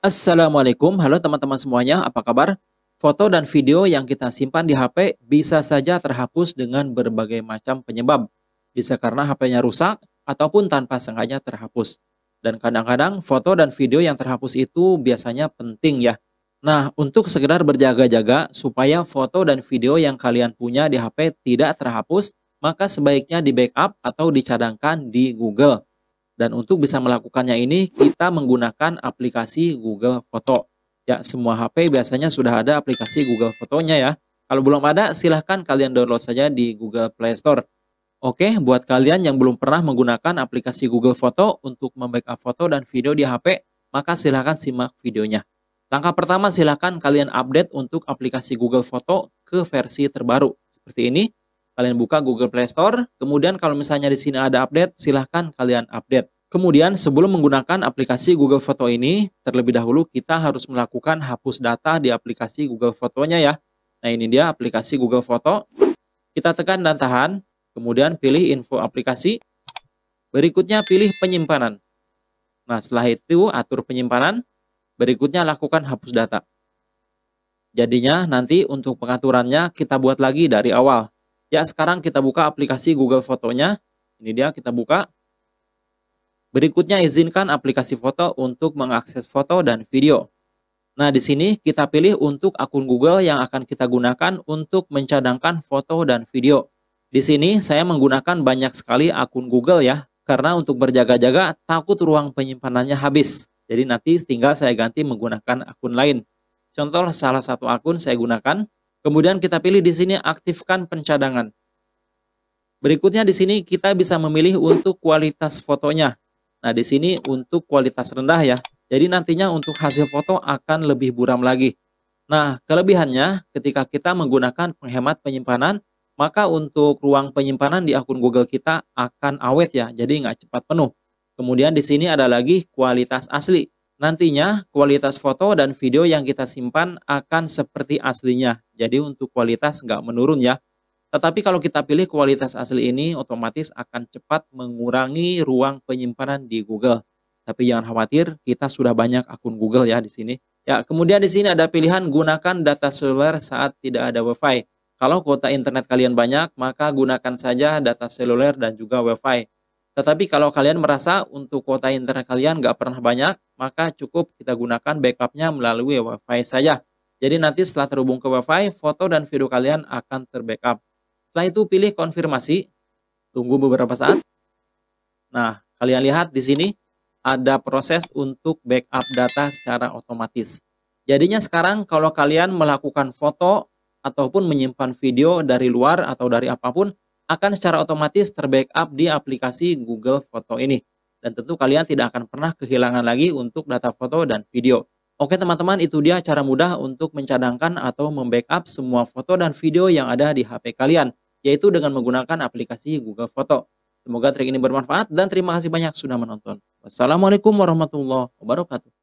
Assalamualaikum, halo teman-teman semuanya, apa kabar? Foto dan video yang kita simpan di HP bisa saja terhapus dengan berbagai macam penyebab. Bisa karena HP-nya rusak ataupun tanpa sengaja terhapus. Dan kadang-kadang foto dan video yang terhapus itu biasanya penting ya. Nah, untuk sekedar berjaga-jaga supaya foto dan video yang kalian punya di HP tidak terhapus, maka sebaiknya di backup atau dicadangkan di Google. Dan untuk bisa melakukannya ini kita menggunakan aplikasi Google Foto. Ya, semua HP biasanya sudah ada aplikasi Google Fotonya ya. Kalau belum ada, silahkan kalian download saja di Google Play Store. Oke, buat kalian yang belum pernah menggunakan aplikasi Google Foto untuk membackup foto dan video di HP, maka silahkan simak videonya. Langkah pertama silahkan kalian update untuk aplikasi Google Foto ke versi terbaru. Seperti ini, Kalian buka Google Play Store, kemudian kalau misalnya di sini ada update, silahkan kalian update. Kemudian sebelum menggunakan aplikasi Google Foto ini, terlebih dahulu kita harus melakukan hapus data di aplikasi Google Fotonya ya. Nah ini dia aplikasi Google Foto. Kita tekan dan tahan, kemudian pilih info aplikasi. Berikutnya pilih penyimpanan. Nah setelah itu atur penyimpanan, berikutnya lakukan hapus data. Jadinya nanti untuk pengaturannya kita buat lagi dari awal. Ya, sekarang kita buka aplikasi Google Fotonya. Ini dia, kita buka. Berikutnya izinkan aplikasi foto untuk mengakses foto dan video. Nah, di sini kita pilih untuk akun Google yang akan kita gunakan untuk mencadangkan foto dan video. Di sini saya menggunakan banyak sekali akun Google ya, karena untuk berjaga-jaga takut ruang penyimpanannya habis. Jadi nanti tinggal saya ganti menggunakan akun lain. Contoh salah satu akun saya gunakan Kemudian kita pilih di sini aktifkan pencadangan. Berikutnya di sini kita bisa memilih untuk kualitas fotonya. Nah, di sini untuk kualitas rendah ya. Jadi nantinya untuk hasil foto akan lebih buram lagi. Nah, kelebihannya ketika kita menggunakan penghemat penyimpanan, maka untuk ruang penyimpanan di akun Google kita akan awet ya, jadi nggak cepat penuh. Kemudian di sini ada lagi kualitas asli. Nantinya kualitas foto dan video yang kita simpan akan seperti aslinya. Jadi untuk kualitas nggak menurun ya. Tetapi kalau kita pilih kualitas asli ini otomatis akan cepat mengurangi ruang penyimpanan di Google. Tapi jangan khawatir, kita sudah banyak akun Google ya di sini. Ya, kemudian di sini ada pilihan gunakan data seluler saat tidak ada WiFi. Kalau kuota internet kalian banyak, maka gunakan saja data seluler dan juga WiFi. Tetapi kalau kalian merasa untuk kuota internet kalian nggak pernah banyak, maka cukup kita gunakan backupnya melalui WiFi saja. Jadi nanti setelah terhubung ke WiFi, foto dan video kalian akan terbackup. Setelah itu pilih konfirmasi, tunggu beberapa saat. Nah, kalian lihat di sini ada proses untuk backup data secara otomatis. Jadinya sekarang kalau kalian melakukan foto ataupun menyimpan video dari luar atau dari apapun, akan secara otomatis terbackup di aplikasi Google Foto ini. Dan tentu kalian tidak akan pernah kehilangan lagi untuk data foto dan video. Oke teman-teman, itu dia cara mudah untuk mencadangkan atau membackup semua foto dan video yang ada di HP kalian, yaitu dengan menggunakan aplikasi Google Foto. Semoga trik ini bermanfaat dan terima kasih banyak sudah menonton. Wassalamualaikum warahmatullahi wabarakatuh.